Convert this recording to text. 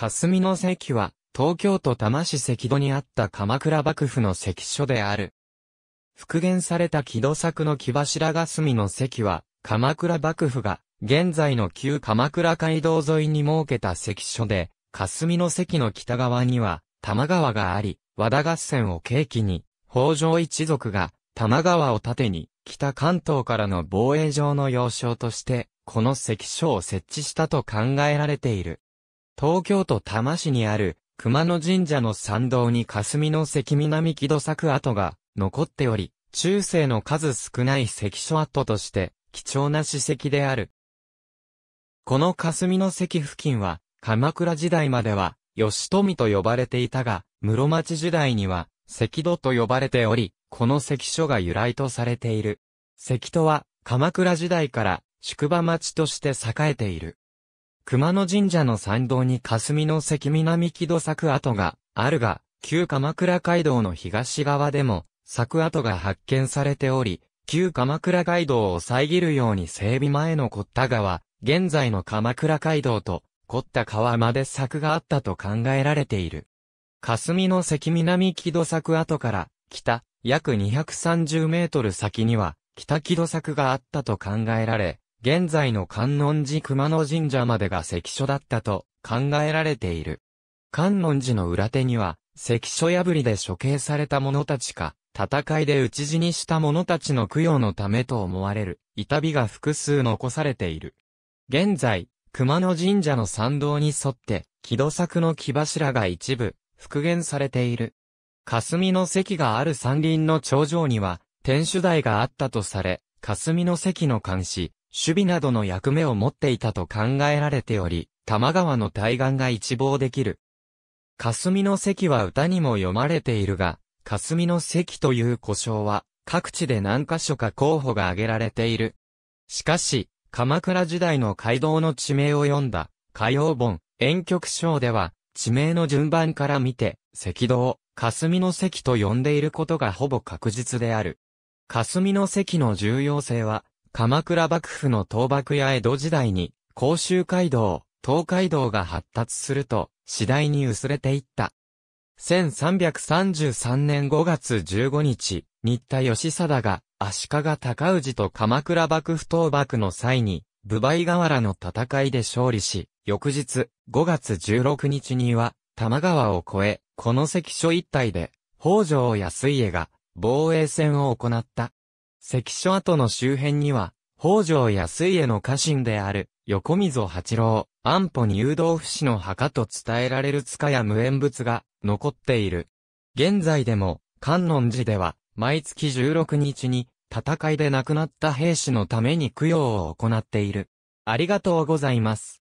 霞の関は、東京都多摩市関戸にあった鎌倉幕府の関所である。復元された木戸作の木柱霞の関は、鎌倉幕府が、現在の旧鎌倉街道沿いに設けた関所で、霞の関の北側には、玉川があり、和田合戦を契機に、北条一族が、玉川を盾に、北関東からの防衛上の要衝として、この関所を設置したと考えられている。東京都多摩市にある熊野神社の参道に霞の関南木戸作跡が残っており、中世の数少ない関所跡として貴重な史跡である。この霞の関付近は鎌倉時代までは吉富と呼ばれていたが、室町時代には関戸と呼ばれており、この関所が由来とされている。関戸は鎌倉時代から宿場町として栄えている。熊野神社の参道に霞の関南木戸作跡があるが、旧鎌倉街道の東側でも柵跡が発見されており、旧鎌倉街道を遮るように整備前の凝った川、現在の鎌倉街道と凝った川まで柵があったと考えられている。霞の関南木戸柵跡から北約230メートル先には北木戸柵があったと考えられ、現在の観音寺熊野神社までが関所だったと考えられている。観音寺の裏手には、関所破りで処刑された者たちか、戦いで討ち死にした者たちの供養のためと思われる、板火が複数残されている。現在、熊野神社の参道に沿って、木戸作の木柱が一部、復元されている。霞の関がある山林の頂上には、天守台があったとされ、霞の関の監視、守備などの役目を持っていたと考えられており、多摩川の対岸が一望できる。霞の関は歌にも読まれているが、霞の関という故障は、各地で何箇所か候補が挙げられている。しかし、鎌倉時代の街道の地名を読んだ、歌謡本、遠曲章では、地名の順番から見て、赤道霞の関と呼んでいることがほぼ確実である。霞の関の重要性は、鎌倉幕府の倒幕や江戸時代に、甲州街道、東海道が発達すると、次第に薄れていった。1333年5月15日、新田義貞が、足利高氏と鎌倉幕府倒幕の際に、武梅河原の戦いで勝利し、翌日、5月16日には、玉川を越え、この関所一帯で、北条安家が、防衛戦を行った。関所跡の周辺には、北条安家への家臣である、横溝八郎、安保入道不死の墓と伝えられる塚や無縁仏が残っている。現在でも、観音寺では、毎月16日に、戦いで亡くなった兵士のために供養を行っている。ありがとうございます。